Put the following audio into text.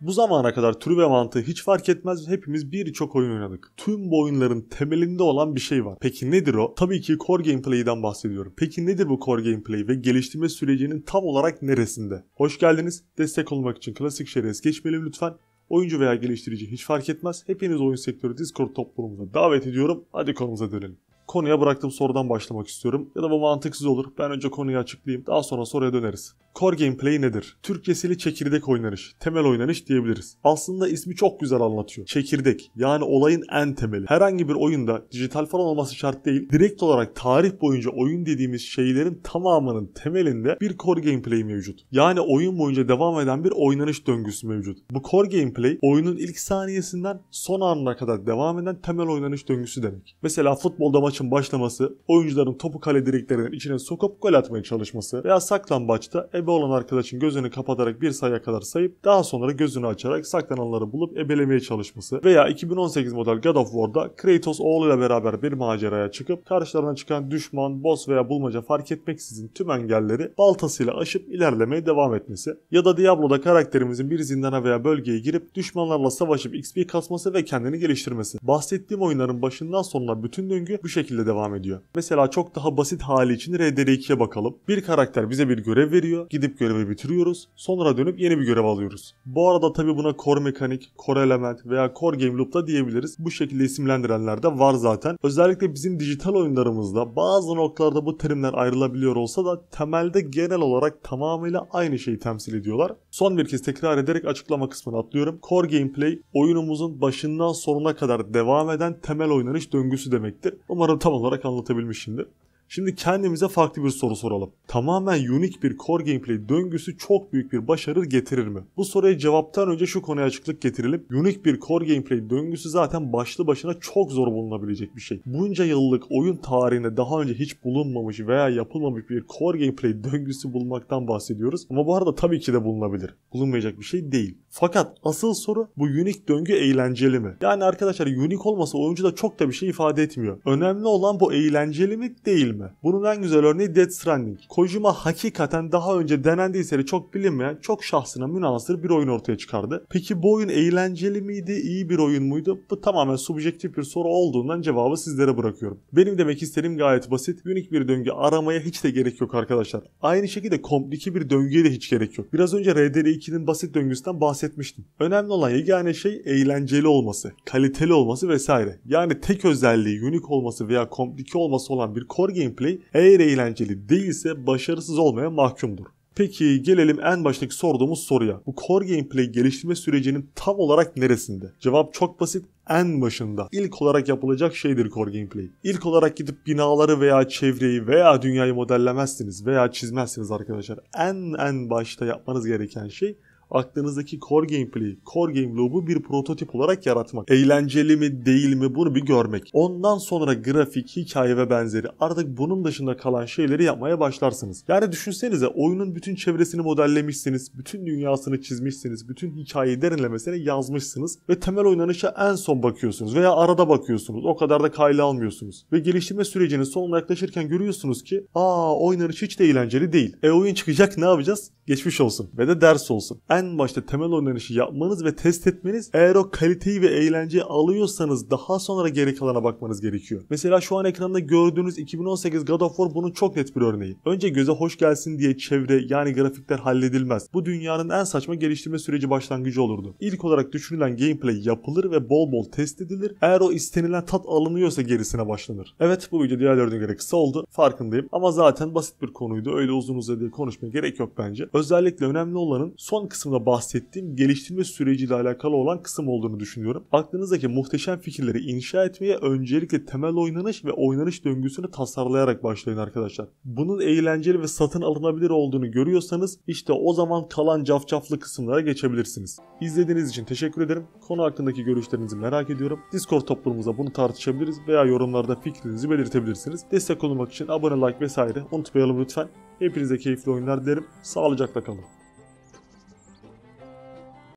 Bu zamana kadar türü ve mantığı hiç fark etmez hepimiz birçok oyun oynadık. Tüm bu oyunların temelinde olan bir şey var. Peki nedir o? Tabii ki core gameplay'den bahsediyorum. Peki nedir bu core gameplay ve geliştirme sürecinin tam olarak neresinde? Hoş geldiniz. Destek olmak için klasik şeriz geçmeyelim lütfen. Oyuncu veya geliştirici hiç fark etmez. Hepiniz oyun sektörü Discord toplumuna davet ediyorum. Hadi konumuza dönelim konuya bıraktığım sorudan başlamak istiyorum. Ya da bu mantıksız olur. Ben önce konuyu açıklayayım. Daha sonra soruya döneriz. Core gameplay nedir? Türkçesiyle çekirdek oynanış, temel oynanış diyebiliriz. Aslında ismi çok güzel anlatıyor. Çekirdek yani olayın en temeli. Herhangi bir oyunda dijital falan olması şart değil. Direkt olarak tarih boyunca oyun dediğimiz şeylerin tamamının temelinde bir core gameplay mevcut. Yani oyun boyunca devam eden bir oynanış döngüsü mevcut. Bu core gameplay oyunun ilk saniyesinden son anına kadar devam eden temel oynanış döngüsü demek. Mesela futbolda maç maçın başlaması, oyuncuların topu kale direklerinin içine sokup gol atmaya çalışması veya saklambaçta ebe olan arkadaşın gözünü kapatarak bir sayıya kadar sayıp daha sonra gözünü açarak saklananları bulup ebelemeye çalışması veya 2018 model God of War'da Kratos oğluyla beraber bir maceraya çıkıp karşılarına çıkan düşman, boss veya bulmaca fark etmeksizin tüm engelleri baltasıyla aşıp ilerlemeye devam etmesi ya da Diablo'da karakterimizin bir zindana veya bölgeye girip düşmanlarla savaşıp XP kasması ve kendini geliştirmesi. Bahsettiğim oyunların başından sonuna bütün döngü bu şekilde şekilde devam ediyor. Mesela çok daha basit hali için RDR2'ye bakalım. Bir karakter bize bir görev veriyor. Gidip görevi bitiriyoruz. Sonra dönüp yeni bir görev alıyoruz. Bu arada tabi buna core mekanik, core element veya core game loop da diyebiliriz. Bu şekilde isimlendirenler de var zaten. Özellikle bizim dijital oyunlarımızda bazı noktalarda bu terimler ayrılabiliyor olsa da temelde genel olarak tamamıyla aynı şeyi temsil ediyorlar. Son bir kez tekrar ederek açıklama kısmını atlıyorum. Core gameplay oyunumuzun başından sonuna kadar devam eden temel oynanış döngüsü demektir. Umarım tam olarak anlatabilmişimdir. Şimdi kendimize farklı bir soru soralım. Tamamen unique bir core gameplay döngüsü çok büyük bir başarı getirir mi? Bu soruya cevaptan önce şu konuya açıklık getirelim. Unique bir core gameplay döngüsü zaten başlı başına çok zor bulunabilecek bir şey. Bunca yıllık oyun tarihinde daha önce hiç bulunmamış veya yapılmamış bir core gameplay döngüsü bulmaktan bahsediyoruz. Ama bu arada tabii ki de bulunabilir. Bulunmayacak bir şey değil. Fakat asıl soru bu unique döngü eğlenceli mi? Yani arkadaşlar unique olmasa oyuncu da çok da bir şey ifade etmiyor. Önemli olan bu eğlenceli mi değil mi? deneme. Bunun en güzel örneği Dead Stranding. Kojima hakikaten daha önce denendiyse de çok bilinmeyen, çok şahsına münasır bir oyun ortaya çıkardı. Peki bu oyun eğlenceli miydi, iyi bir oyun muydu? Bu tamamen subjektif bir soru olduğundan cevabı sizlere bırakıyorum. Benim demek istediğim gayet basit. Unik bir döngü aramaya hiç de gerek yok arkadaşlar. Aynı şekilde komplike bir döngüye de hiç gerek yok. Biraz önce RDR2'nin basit döngüsünden bahsetmiştim. Önemli olan yegane şey eğlenceli olması, kaliteli olması vesaire. Yani tek özelliği unik olması veya komplike olması olan bir core game gameplay eğer eğlenceli değilse başarısız olmaya mahkumdur. Peki gelelim en baştaki sorduğumuz soruya. Bu core gameplay geliştirme sürecinin tam olarak neresinde? Cevap çok basit en başında. İlk olarak yapılacak şeydir core gameplay. İlk olarak gidip binaları veya çevreyi veya dünyayı modellemezsiniz veya çizmezsiniz arkadaşlar. En en başta yapmanız gereken şey aklınızdaki core gameplay, core game loop'u bir prototip olarak yaratmak. Eğlenceli mi değil mi bunu bir görmek. Ondan sonra grafik, hikaye ve benzeri artık bunun dışında kalan şeyleri yapmaya başlarsınız. Yani düşünsenize oyunun bütün çevresini modellemişsiniz, bütün dünyasını çizmişsiniz, bütün hikayeyi derinlemesine yazmışsınız ve temel oynanışa en son bakıyorsunuz veya arada bakıyorsunuz. O kadar da kayla almıyorsunuz. Ve geliştirme sürecinin sonuna yaklaşırken görüyorsunuz ki aa oynanış hiç de eğlenceli değil. E oyun çıkacak ne yapacağız? geçmiş olsun ve de ders olsun. En başta temel oynanışı yapmanız ve test etmeniz eğer o kaliteyi ve eğlenceyi alıyorsanız daha sonra geri kalana bakmanız gerekiyor. Mesela şu an ekranda gördüğünüz 2018 God of War bunun çok net bir örneği. Önce göze hoş gelsin diye çevre yani grafikler halledilmez. Bu dünyanın en saçma geliştirme süreci başlangıcı olurdu. İlk olarak düşünülen gameplay yapılır ve bol bol test edilir. Eğer o istenilen tat alınıyorsa gerisine başlanır. Evet bu video diğerlerine göre kısa oldu farkındayım ama zaten basit bir konuydu öyle uzun uzadıya konuşmaya gerek yok bence. Özellikle önemli olanın son kısımda bahsettiğim geliştirme süreciyle alakalı olan kısım olduğunu düşünüyorum. Aklınızdaki muhteşem fikirleri inşa etmeye öncelikle temel oynanış ve oynanış döngüsünü tasarlayarak başlayın arkadaşlar. Bunun eğlenceli ve satın alınabilir olduğunu görüyorsanız işte o zaman kalan cafcaflı kısımlara geçebilirsiniz. İzlediğiniz için teşekkür ederim. Konu hakkındaki görüşlerinizi merak ediyorum. Discord toplumumuzda bunu tartışabiliriz veya yorumlarda fikrinizi belirtebilirsiniz. Destek olmak için abone, like vesaire unutmayalım lütfen. Hepinize keyifli oyunlar dilerim. Sağlıcakla kalın.